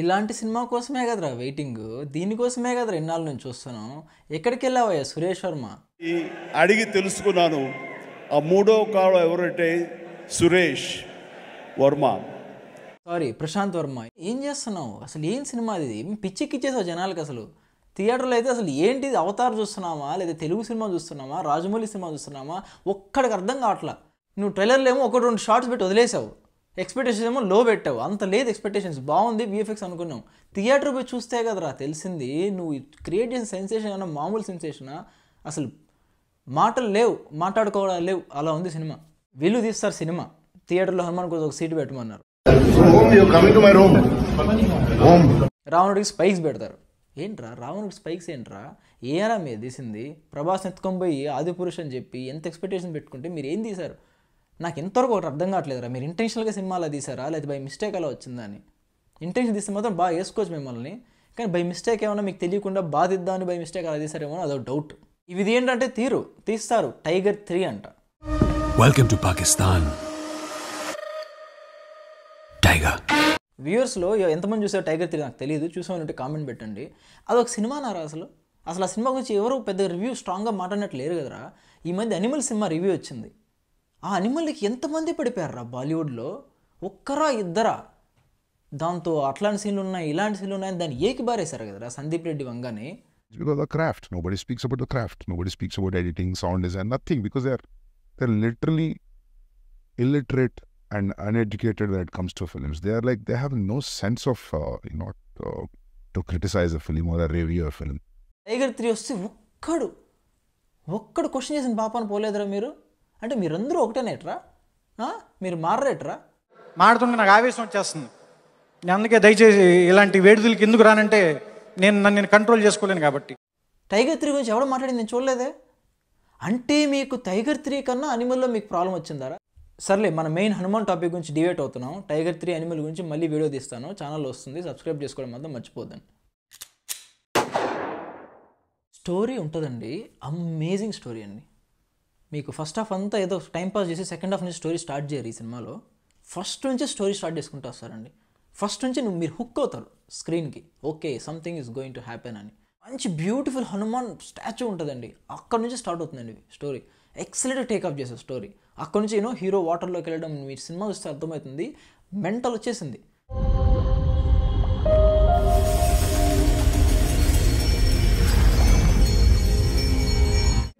ఇలాంటి సినిమా కోసమే కదరా వెయిటింగ్ దీనికోసమే కదరా ఇన్నాళ్ళు నేను చూస్తాను ఎక్కడికి వెళ్ళావయ్యా సురేష్ వర్మ అడిగి తెలుసుకున్నాను ఆ మూడో కాడు ఎవరంటే సురేష్ వర్మ సారీ ప్రశాంత్ వర్మ ఏం చేస్తున్నావు అసలు ఏం సినిమా ఇది పిచ్చెక్కిచ్చేసావు జనాలకు అసలు థియేటర్లో అయితే అసలు ఏంటిది అవతార చూస్తున్నామా లేదా తెలుగు సినిమా చూస్తున్నామా రాజమౌళి సినిమా చూస్తున్నామా ఒక్కడికి అర్థం కావట్లా నువ్వు ట్రైలర్లో ఏమో ఒకటి రెండు షార్ట్స్ పెట్టి వదిలేసావు ఎక్స్పెక్టేషన్స్ ఏమో లో పెట్టావు అంత లేదు ఎక్స్పెక్టేషన్స్ బాగుంది విఎఫ్ఎక్స్ అనుకున్నాం థియేటర్ పోయి చూస్తే కదరా తెలిసింది నువ్వు క్రియేట్ చేసిన సెన్సేషన్ అన్న మామూలు సెన్సేషనా అసలు మాటలు లేవు మాట్లాడుకోవడా లేవు అలా ఉంది సినిమా వీళ్ళు తీస్తారు సినిమా థియేటర్లో హనుమాన్ కోసం ఒక సీటు పెట్టమన్నారు రావణుడికి స్పైక్స్ పెడతారు ఏంట్రా రావణుడికి స్పైక్స్ ఏంట్రా ఏరా మీరు తీసింది ప్రభాస్ ఎత్తుకొని పోయి ఆదిపురుష్ అని చెప్పి ఎంత ఎక్స్పెక్టేషన్ పెట్టుకుంటే మీరు ఏం తీశారు నాకు ఇంతవరకు ఒకటి అర్థం కావట్లేదురా మీరు ఇంటెన్షనల్గా సినిమాలో తీసారా లేదా బై మిస్టేక్ అలా వచ్చిందా అని ఇంటెన్షన్ తీస్తే మాత్రం బాగా వేసుకోవచ్చు మిమ్మల్ని కానీ బై మిస్టేక్ ఏమైనా మీకు తెలియకుండా బాధిద్దా అని బై మిస్టేక్ అలా తీసారేమో అదో డౌట్ ఇవి ఏంటంటే తీరు తీస్తారు టైగర్ త్రీ అంట వెల్కమ్ టు పాకిస్తాన్ టైగర్ వ్యూయర్స్లో ఎంతమంది చూసారు టైగర్ త్రీ నాకు తెలియదు చూసామని కామెంట్ పెట్టండి అదొక సినిమా నారా అసలు అసలు ఆ సినిమా గురించి ఎవరు పెద్ద రివ్యూ స్ట్రాంగ్గా మాట్లాడినట్లు లేరు కదరా ఈ మధ్య అనిమల్ సినిమా రివ్యూ వచ్చింది ఆ అనిమల్కి ఎంతమంది పడిపోయారా బాలీవుడ్లో ఒక్కరా ఇద్దరా దాంతో అట్లాంటి సీన్లు ఉన్నాయి ఇలాంటి సీన్లు ఉన్నాయని దాన్ని ఏకి బారేశారు కదరా సందీప్ రెడ్డి వంగానే because the craft nobody speaks about the craft nobody speaks about editing sound design nothing because they're they're literally illiterate and uneducated when it comes to films they are like they have no sense of uh, you know uh, to criticize a film or a review a film Tiger three వస్తే ఒక్కడు ఒక్కడు question చేసిన పాపాను పోలేదురా మీరు అంటే మీరందరూ ఒకటేనేట్రా మీరు మారరేట్రా మాడుతుంటే నాకు ఆవేశం వచ్చేస్తుంది నేను అందుకే దయచేసి ఇలాంటి వేడుదలకి ఎందుకు రానంటే నేను నన్ను నేను కంట్రోల్ చేసుకోలేను కాబట్టి టైగర్ త్రీ గురించి ఎవడో మాట్లాడింది నేను చూడలేదే అంటే మీకు టైగర్ త్రీ కన్నా అనిమల్లో మీకు ప్రాబ్లం వచ్చిందారా సర్లే మన మెయిన్ హనుమాన్ టాపిక్ గురించి డివేట్ అవుతున్నాం టైగర్ త్రీ అనిమల్ గురించి మళ్ళీ వీడియో తీస్తాను ఛానల్ వస్తుంది సబ్స్క్రైబ్ చేసుకోవడం మాత్రం మర్చిపోద్దండి స్టోరీ ఉంటుందండి అమేజింగ్ స్టోరీ అండి మీకు ఫస్ట్ హాఫ్ అంతా ఏదో టైం పాస్ చేసి సెకండ్ హాఫ్ నుంచి స్టోరీ స్టార్ట్ చేయరు ఈ సినిమాలో ఫస్ట్ నుంచే స్టోరీ స్టార్ట్ చేసుకుంటూ వస్తారండి ఫస్ట్ నుంచి నువ్వు మీరు హుక్ అవుతారు స్క్రీన్కి okay something is going to happen అని మంచి బ్యూటిఫుల్ హనుమాన్ స్టాచ్యూ ఉంటుందండి అక్కడ నుంచి స్టార్ట్ అవుతుందండి స్టోరీ ఎక్సలెంట్ టేకప్ చేసే స్టోరీ అక్కడ నుంచి ఏమో హీరో వాటర్లోకి వెళ్ళడం మీరు సినిమా చూస్తే అర్థమవుతుంది మెంటల్ వచ్చేసింది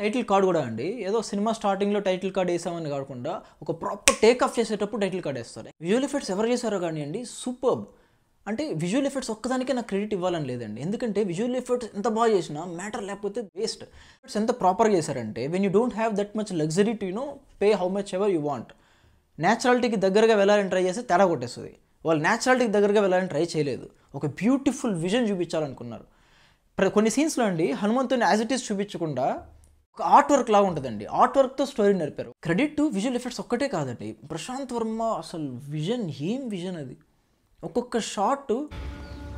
టైటిల్ కార్డ్ కూడా అండి ఏదో సినిమా స్టార్టింగ్లో టైటిల్ కార్డ్ వేసామని కాకుండా ఒక ప్రాపర్ టేక్ ఆఫ్ చేసేటప్పుడు టైటిల్ కార్డ్ వేస్తారు విజువల్ ఎఫెక్ట్స్ ఎవరు చేశారో అండి సూపర్బ్ అంటే విజువల్ ఎఫెక్ట్స్ ఒక్కదానికే నాకు క్రెడిట్ ఇవ్వాలని లేదండి ఎందుకంటే విజువల్ ఎఫెక్ట్స్ ఎంత బాగా చేసినా మ్యాటర్ లేకపోతే వేస్ట్ ఎఫెక్ట్స్ ఎంత ప్రాపర్గా చేశారంటే when you don't have that much luxury to you know pay how much ever you want న్యాచురాలిటీకి దగ్గరగా వెళ్ళాలని ట్రై చేస్తే తేడా కొట్టేస్తుంది వాళ్ళు న్యాచురాలిటీకి దగ్గరగా వెళ్ళాలని ట్రై చేయలేదు ఒక బ్యూటిఫుల్ విజన్ చూపించాలనుకున్నారు కొన్ని సీన్స్లో అండి హనుమంతుని యాజ్ ఇట్ ఈస్ చూపించకుండా ఒక ఆర్ట్ వర్క్ లాగా ఉంటుందండి ఆర్ట్ వర్క్తో స్టోరీ నడిపారు క్రెడిట్ టు విజువల్ ఎఫెక్ట్స్ ఒక్కటే కాదండి ప్రశాంత్ వర్మ అసలు విజన్ ఏం విజన్ అది ఒక్కొక్క షార్ట్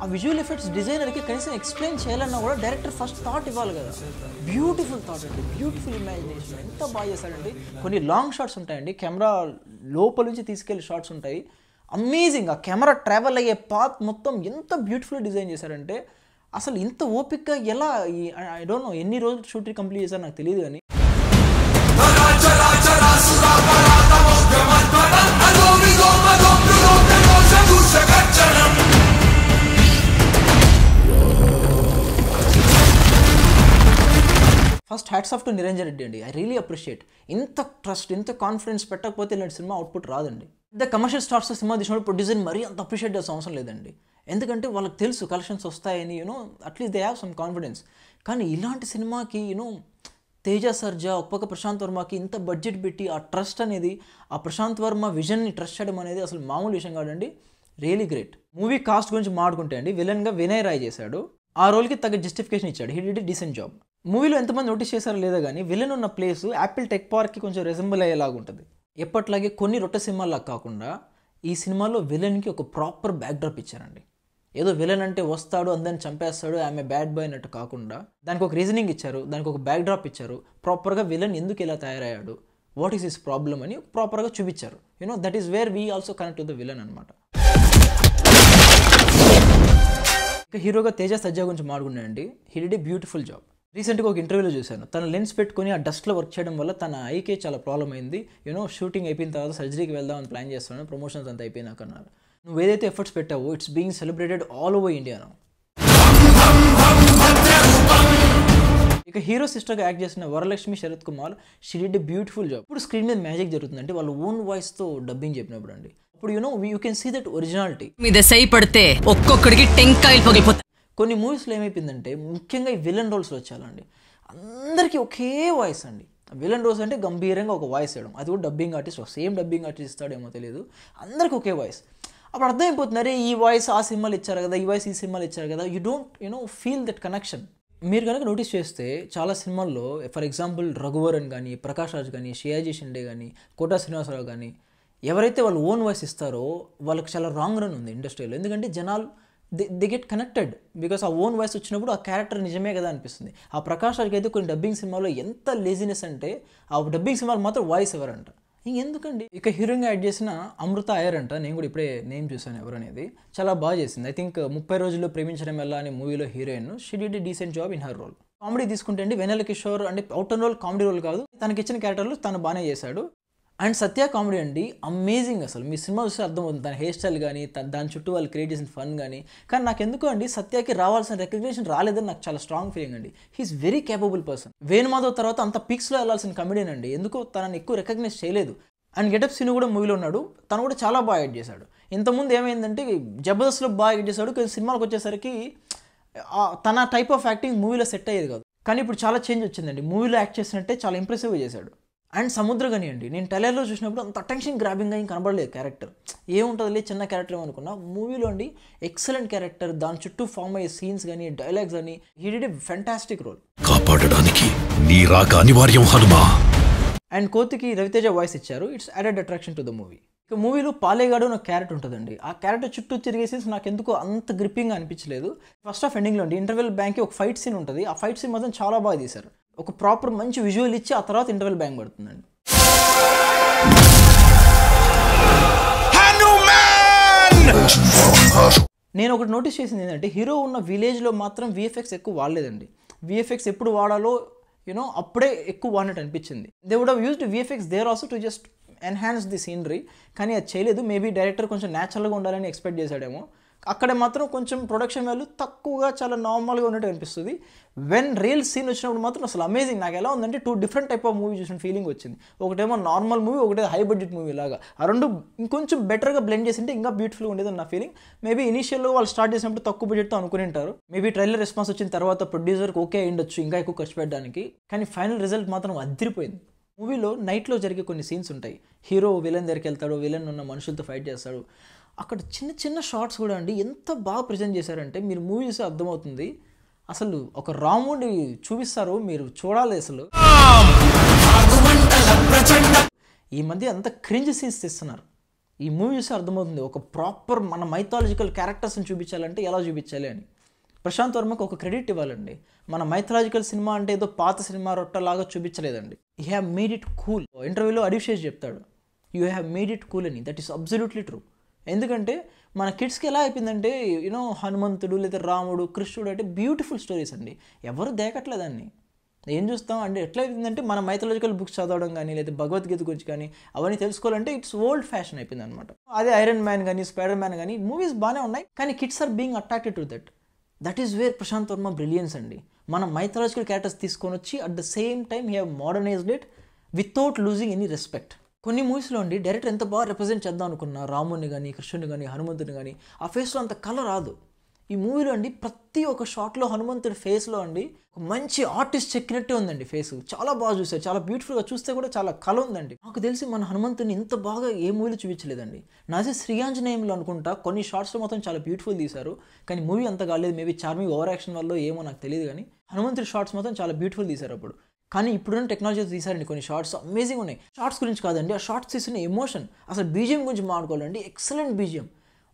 ఆ విజువల్ ఎఫెక్ట్స్ డిజైనర్కి కనీసం ఎక్స్ప్లెయిన్ చేయాలన్నా కూడా డైరెక్టర్ ఫస్ట్ థాట్ ఇవ్వాలి కదా బ్యూటిఫుల్ థాట్ అండి బ్యూటిఫుల్ ఇమాజినేషన్ ఎంత బాగా చేశాడండి కొన్ని లాంగ్ షార్ట్స్ ఉంటాయండి కెమెరా లోపల నుంచి తీసుకెళ్ళి షార్ట్స్ ఉంటాయి అమేజింగ్ ఆ కెమెరా ట్రావెల్ అయ్యే పాత్ మొత్తం ఎంత బ్యూటిఫుల్ డిజైన్ చేశారంటే అసలు ఇంత ఓపిక్గా ఎలా ఐ డోంట్ నో ఎన్ని రోజులు షూటింగ్ కంప్లీట్ చేశారు నాకు తెలియదు కానీ first hats off to Niranjan Reddy అండి ఐ రియలీ అప్రిషియేట్ ఇంత ట్రస్ట్ ఇంత కాన్ఫిడెన్స్ పెట్టకపోతే ఇలాంటి సినిమా అవుట్పుట్ రాదండి ద కమర్షియల్ స్టార్స్ సినిమా తీసినప్పుడు ప్రొడ్యూసర్ మరీ అంత అప్రిషియేట్ చేసే అవసరం లేదండి ఎందుకంటే వాళ్ళకి తెలుసు కలెక్షన్స్ వస్తాయని you know at least they have some confidence కానీ ఇలాంటి సినిమాకి యూనో తేజ సర్జా ఒప్పక ప్రశాంత్ వర్మకి ఇంత బడ్జెట్ పెట్టి ఆ ట్రస్ట్ అనేది ఆ ప్రశాంత్ వర్మ విజన్ని ట్రస్ట్ చేయడం అనేది అసలు మామూలు విషయం కాదండి రియలీ గ్రేట్ మూవీ కాస్ట్ గురించి మాట్లాడుకుంటే అండి విలన్గా వినయ్ రాయ్ చేశాడు ఆ రోల్కి తగ్గ జస్టిఫికేషన్ ఇచ్చాడు హీ డి డీసెంట్ జాబ్ మూవీలో ఎంతమంది నోటీస్ చేశారో లేదా కానీ విలన్ ఉన్న ప్లేస్ యాపిల్ టెక్ పార్క్కి కొంచెం రెసెంబుల్ అయ్యేలాగా ఉంటుంది ఎప్పట్లాగే కొన్ని రొట్టె సినిమాల్లో కాకుండా ఈ సినిమాలో విలన్కి ఒక ప్రాపర్ బ్యాక్డ్రాప్ ఇచ్చారండి ఏదో విలన్ అంటే వస్తాడు అందరిని చంపేస్తాడు ఆమె బ్యాడ్ బాయ్ అన్నట్టు కాకుండా దానికి ఒక రీజనింగ్ ఇచ్చారు దానికి ఒక బ్యాక్డ్రాప్ ఇచ్చారు ప్రాపర్గా విలన్ ఎందుకు ఇలా తయారయ్యాడు వాట్ ఈస్ ఇస్ ప్రాబ్లం అని ప్రాపర్గా చూపించారు you know that is where we also connect to the villain అనమాట ఇంకా హీరోగా తేజ సజ్జా గురించి మాట్లాడుకున్నాయండి హీ డి బ్యూటిఫుల్ జాబ్ రీసెంట్గా ఒక ఇంటర్వ్యూలో చూశాను తన లెన్స్ పెట్టుకుని ఆ డస్ట్లో వర్క్ చేయడం వల్ల తన ఐకే చాలా ప్రాబ్లం అయింది యూనో షూటింగ్ అయిపోయిన తర్వాత సర్జరీకి వెళ్దాం అని ప్లాన్ చేస్తున్నాను ప్రమోషన్స్ అంతా అయిపోయినాక అన్నారు నువ్వు ఏదైతే ఎఫర్ట్స్ పెట్టావో it's being celebrated all over India ఇక హీరో సిస్టర్గా యాక్ట్ చేసిన Varalakshmi Sarath Kumar she did beautiful job ఇప్పుడు స్క్రీన్ మీద మ్యాజిక్ జరుగుతుందంటే వాళ్ళ ఓన్ వాయిస్తో డబ్బింగ్ చెప్పినప్పుడు అండి అప్పుడు you know you can see that originality మీద సై పడితే ఒక్కొక్కడికి టెంకాయలు పగిలిపోతాయి కొన్ని మూవీస్లో ఏమైపోయిందంటే ముఖ్యంగా ఈ విలన్ రోల్స్లో వచ్చాలండి అందరికీ ఒకే వాయిస్ అండి విలన్ రోల్స్ అంటే గంభీరంగా ఒక వాయిస్ వేయడం అది కూడా dubbing artist same dubbing artist ఇస్తాడేమో తెలియదు అందరికీ ఒకే వాయిస్ అప్పుడు అర్థమైపోతుంది అరే ఈ వాయిస్ ఆ సినిమాలు ఇచ్చారు కదా ఈ వాయిస్ ఈ సినిమాలు ఇచ్చారు కదా you don't you know feel that connection మీరు కనుక నోటీస్ చేస్తే చాలా సినిమాల్లో ఫర్ ఎగ్జాంపుల్ రఘువరన్ కానీ ప్రకాష్ రాజ్ కానీ శియాజీ షిండే కానీ కోటా శ్రీనివాసరావు కానీ ఎవరైతే వాళ్ళు ఓన్ వాయిస్ ఇస్తారో వాళ్ళకి చాలా రాంగ్ రన్ ఉంది ఇండస్ట్రీలో ఎందుకంటే జనాలు the the get connected because ఆ ఓన్ వాయిస్ వచ్చినప్పుడు ఆ క్యారెక్టర్ నిజమే కదా అనిపిస్తుంది ఆ ప్రకాష్ రాజ్కి అయితే కొన్ని డబ్బింగ్ సినిమాలో ఎంత లేజినెస్ అంటే ఆ డబ్బింగ్ సినిమాలు మాత్రం వాయిస్ ఎవరంట ఎందుకండి ఇక హీరోయిన్గా యాడ్ చేసిన అమృత అయ్యర్ అంట నేను కూడా ఇప్పుడే నేమ్ చూసాను ఎవరనేది చాలా బాగా చేసింది ఐ థింక్ ముప్పై రోజుల్లో ప్రేమించడం ఎలా అనే మూవీలో heroine she did decent job in her role comedy తీసుకుంటే అండి వెనల్ కిషోర్ అంటే అవుట్ రోల్ కామెడీ రోల్ కాదు తనకి ఇచ్చిన క్యారెక్టర్లు తను బాగానే చేశాడు అండ్ సత్య కామెడీ అండి అమేజింగ్ అసలు మీ సినిమా చూస్తే అర్థమవుతుంది తన హెయిర్ స్టైల్ కానీ దాని చుట్టూ వాళ్ళు క్రియేట్ చేసిన ఫన్ కానీ కానీ నాకు ఎందుకు అండి సత్యకి రావాల్సిన రికగ్నేషన్ రాలేదని నాకు చాలా స్ట్రాంగ్ ఫీలింగ్ అండి he's very capable person Venu Madhav తర్వాత అంత పిక్స్లో వెళ్ళాల్సిన కమెడీ అండి ఎందుకు తనని ఎక్కువ రికగ్నైజ్ చేయలేదు అండ్ గెటప్ సిని కూడా మూవీలో ఉన్నాడు తను కూడా చాలా బాగా యాడ్ చేశాడు ఇంతకుముందు ఏమైందంటే జబర్దస్త్లో బాగా యాడ్ చేశాడు కొంచెం సినిమాలకు వచ్చేసరికి తన టైప్ ఆఫ్ యాక్టింగ్ మూవీలో సెట్ అయ్యేది కాదు కానీ ఇప్పుడు చాలా చేంజ్ వచ్చిందండి మూవీలో యాక్ట్ చేసినట్టే చాలా ఇంప్రెసివ్గా చేశాడు అండ్ సముద్ర అండి నేను టైలర్లో చూసినప్పుడు అంత అటెన్షన్ గ్రాబింగ్గా ఏం కనబడలేదు క్యారెక్టర్ ఏముంటుందిలే చిన్న క్యారెక్టర్ అనుకున్నా మూవీలో అండి ఎక్సలెంట్ క్యారెక్టర్ దాని చుట్టూ ఫామ్ అయ్యే సీన్స్ కానీ డైలాగ్స్ కానీ హీడి ఫ్యాంటాస్టిక్ రోల్ కాపాడడానికి నీ రాక అనివార్యం హనుమా అండ్ కోతికి రవితేజ వాయిస్ ఇచ్చారు it's added attraction to the movie ఇక మూవీలో పాలేగాడు నాకు క్యారెట్ ఉంటుందండి ఆ క్యారెట్ చుట్టూ తిరిగేసి నాకు ఎందుకు అంత గ్రిప్పింగ్ అనిపించలేదు ఫస్ట్ ఆఫ్ ఎండింగ్లో అండి ఇంటర్వెల్ బ్యాంక్కి ఒక ఫైట్ సీన్ ఉంటుంది ఆ ఫైట్ సీన్ మాత్రం చాలా బాగా తీశారు ఒక ప్రాపర్ మంచి విజువల్ ఇచ్చి ఆ తర్వాత ఇంటర్వెల్ బ్యాంగ్ పడుతుందండి నేను ఒకటి నోటీస్ చేసింది ఏంటంటే హీరో ఉన్న విలేజ్లో మాత్రం విఎఫ్ఎక్స్ ఎక్కువ వాడలేదండి విఎఫ్ఎక్స్ ఎప్పుడు వాడాలో యూనో అప్పుడే ఎక్కువ వాడినట్టు అనిపించింది they would used VFX there also to just enhance the scenery కానీ అది చేయలేదు మేబీ డైరెక్టర్ కొంచెం న్యాచురల్గా ఉండాలని ఎక్స్పెక్ట్ చేశాడేమో అక్కడ మాత్రం కొంచెం ప్రొడక్షన్ వాల్యూ తక్కువగా చాలా నార్మల్గా ఉన్నట్టు అనిపిస్తుంది వెన్ రియల్ సీన్ వచ్చినప్పుడు మాత్రం అసలు అమేజింగ్ నాకు ఎలా ఉందంటే two different type of movie చూసిన ఫీలింగ్ వచ్చింది ఒకటేమో నార్మల్ మూవీ ఒకటే హై బడ్జెట్ మూవీ లాగా ఆ రెండు ఇంకొంచెం బెటర్గా బ్లెండ్ చేసింటే ఇంకా బ్యూటిఫుల్గా ఉండేది నా ఫీలింగ్ మేబీ ఇనిషియల్లో వాళ్ళు స్టార్ట్ చేసినప్పుడు తక్కువ బడ్జెట్తో అనుకుని ఉంటారు మేబీ ట్రైలర్ రెస్పాన్స్ వచ్చిన తర్వాత ప్రొడ్యూసర్కి ఓకే అయ్యిండొచ్చు ఇంకా ఎక్కువ ఖర్చు పెట్టడానికి కానీ ఫైనల్ రిజల్ట్ మాత్రం అదిరిపోయింది మూవీలో నైట్లో జరిగే కొన్ని సీన్స్ ఉంటాయి హీరో విలన్ దగ్గరికి వెళ్తాడు విలన్ ఉన్న మనుషులతో ఫైట్ చేస్తాడు అక్కడ చిన్న చిన్న షార్ట్స్ కూడా అండి ఎంత బాగా ప్రజెంట్ చేశారంటే మీరు మూవీ చూసి అర్థమవుతుంది అసలు ఒక రాముడి చూపిస్తారు మీరు చూడాలి అసలు ఈ మధ్య అంత క్రింజ్ సీన్స్ తెస్తున్నారు ఈ మూవీ చూసి అర్థమవుతుంది ఒక ప్రాపర్ మన మైథాలజికల్ క్యారెక్టర్స్ని చూపించాలంటే ఎలా చూపించాలి అని ప్రశాంత్ వర్మకు ఒక క్రెడిట్ ఇవ్వాలండి మన మైథలాజికల్ సినిమా అంటే ఏదో పాత సినిమా రొట్టలాగా చూపించలేదండి you have made it cool ఇంటర్వ్యూలో అడిషేజ్ చెప్తాడు you have made it cool అని దట్ ఈస్ అబ్జల్యూట్లీ ట్రూ ఎందుకంటే మన కిడ్స్కి ఎలా అయిపోయిందంటే యూనో హనుమంతుడు లేదా రాముడు కృష్ణుడు అంటే బ్యూటిఫుల్ స్టోరీస్ అండి ఎవరు దేకట్లేదండి ఏం చూస్తాం అంటే ఎట్లా అయిపోయిందంటే మన మైథలాజికల్ బుక్స్ చదవడం కానీ లేదా భగవద్గీత గురించి కానీ అవన్నీ తెలుసుకోవాలంటే ఇట్స్ ఓల్డ్ ఫ్యాషన్ అయిపోయింది అనమాట అదే ఐరన్ మ్యాన్ కానీ స్పైడర్ మ్యాన్ కానీ మూవీస్ బాగానే ఉన్నాయి కానీ kids are being attracted to that that is where Prashanth Varma brilliance అండి మనం మైథలాజికల్ క్యారెక్టర్స్ తీసుకొని వచ్చి at the same time he have modernized it without losing any respect కొన్ని మూవీస్లో ఉండి డైరెక్టర్ ఎంత బాగా రిప్రజెంట్ చేద్దాం అనుకున్నా రాముని కానీ కృష్ణుని కానీ హనుమంతుని కానీ ఆ ఫేస్లో అంత కలర్ రాదు ఈ మూవీలో అండి ప్రతి ఒక్క షాట్లో హనుమంతుడి ఫేస్లో అండి మంచి ఆర్టిస్ట్ చెక్కినట్టే ఉందండి ఫేస్ చాలా బాగా చూశారు చాలా బ్యూటిఫుల్గా చూస్తే కూడా చాలా కళ ఉందండి నాకు తెలిసి మన హనుమంతుని ఇంత బాగా ఏ మూవీలో చూపించలేదండి నాసి శ్రీయాంజనేయంలో అనుకుంటా కొన్ని షార్ట్స్లో మాత్రం చాలా బ్యూటిఫుల్ తీశారు కానీ మూవీ అంత కాలేదు మేబీ చార్మింగ్ ఓవర్ యాక్షన్ వల్ల ఏమో నాకు తెలియదు కానీ హనుమంతుడి షార్ట్స్ మాత్రం చాలా బ్యూటిఫుల్ తీశారు అప్పుడు కానీ ఇప్పుడున్న టెక్నాలజీ తీసారండి కొన్ని షార్ట్స్ అమేజింగ్ ఉన్నాయి షార్ట్స్ గురించి కాదండి ఆ షార్ట్స్ తీసుకున్న ఎమోషన్ అసలు బీజియం గురించి మాట్లాడుకోవాలండి ఎక్సలెంట్ బీజియం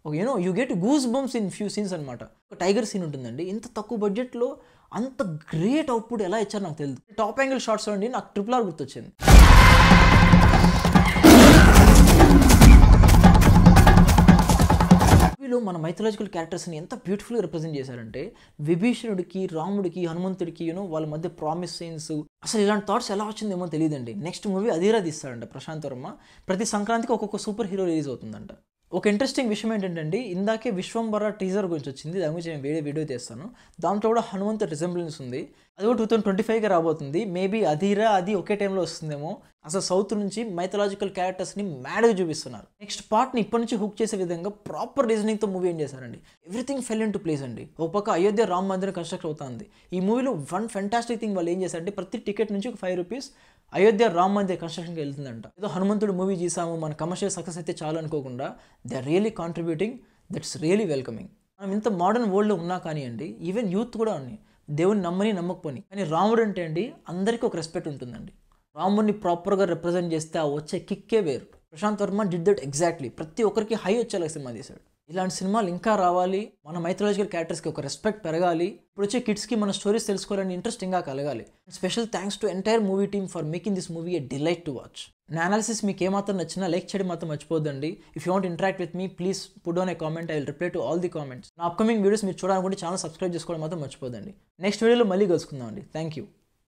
ఒక you know you get goose bumps in few scenes అనమాట ఒక టైగర్ సీన్ ఉంటుందండి ఇంత తక్కువ బడ్జెట్లో అంత గ్రేట్ అవుట్పుట్ ఎలా ఇచ్చారో నాకు తెలియదు టాప్ యాంగిల్ షార్ట్స్ అండి నాకు ట్రిపుల్ ఆర్ గుర్తొచ్చింది వీళ్ళు మన మైథలాజికల్ క్యారెక్టర్స్ని ఎంత బ్యూటిఫుల్గా రిప్రజెంట్ చేశారంటే విభీషణుడికి రాముడికి హనుమంతుడికి యూనో వాళ్ళ మధ్య ప్రామిస్ సీన్స్ అసలు ఇలాంటి థాట్స్ ఎలా వచ్చిందేమో తెలియదండి నెక్స్ట్ మూవీ అధీరా తీస్తాడంట ప్రశాంత్ వర్మ ప్రతి సంక్రాంతికి ఒక్కొక్క సూపర్ హీరో రిలీజ్ అవుతుందంట ఒక ఇంట్రెస్టింగ్ విషయం ఏంటంటే ఇందాకే విశ్వంబర టీజర్ గురించి వచ్చింది దాని గురించి నేను వేరే వీడియో తీస్తాను దాంట్లో కూడా హనుమంత్ రిజెంబ్లెన్స్ ఉంది అది కూడా టూ థౌసండ్ ట్వంటీ ఫైవ్కి రాబోతుంది మేబీ అధీరా అది ఒకే టైంలో వస్తుందేమో అసలు సౌత్ నుంచి మైథలాజికల్ క్యారెక్టర్స్ని మ్యాడ్గా చూపిస్తున్నారు నెక్స్ట్ పార్ట్ని ఇప్పటి నుంచి హుక్ చేసే విధంగా ప్రాపర్ రీజనింగ్తో మూవీ ఏం చేశారండి everything fell in to place అండి ఒక పక్క అయోధ్య రామ్ మందిరం కన్స్ట్రక్ట్ అవుతుంది ఈ మూవీలో వన్ ఫెంటాస్టిక్ థింగ్ వాళ్ళు ఏం చేశారంటే ప్రతి టికెట్ నుంచి ఒక ఫైవ్ రూపీస్ అయోధ్య రామ్ మందిర్ కన్స్ట్రక్షన్కి వెళ్తుందంట ఏదో హనుమంతుడు మూవీ చేసాము మన కమర్షియల్ సక్సెస్ అయితే చాలు అనుకోకుండా they are really contributing that's really welcoming మనం ఇంత మోడర్న్ వరల్డ్లో ఉన్నా కానివ్వండి ఈవెన్ యూత్ కూడా ఉన్నాయి దేవుని నమ్మని నమ్మకపోని కానీ రాముడు అంటే అండి అందరికీ ఒక రెస్పెక్ట్ ఉంటుందండి రాముడిని ప్రాపర్గా రిప్రజెంట్ చేస్తే ఆ వచ్చే కిక్కే వేరు Prashanth Varma did that exactly ప్రతి ఒక్కరికి హై వచ్చేలా సినిమా తీశాడు ఇలాంటి సినిమాలు ఇంకా రావాలి మన మైథలాజికల్ క్యారెక్టర్స్కి ఒక రెస్పెక్ట్ పెరగాలి ఇప్పుడు వచ్చే కిడ్స్కి మన స్టోరీస్ తెలుసుకోవాలని ఇంట్రెస్ట్ ఇంకా కలగాలి special thanks to entire movie team for making this movie a delight to watch నా అనాలిసిస్ మీకు ఏమాత్రం నచ్చినా లైక్ చేయడం మాత్రం మర్చిపోద్దండి if you want interact with me please put on a comment I will reply to all the comments నా upcoming videos మీరు చూడాలనుకుంటే ఛానల్ సబ్స్క్రైబ్ చేసుకోవడం మాత్రం మర్చిపోదండి నెక్స్ట్ వీడియోలో మళ్ళీ కలుసుకుందాం అండి థ్యాంక్ యూ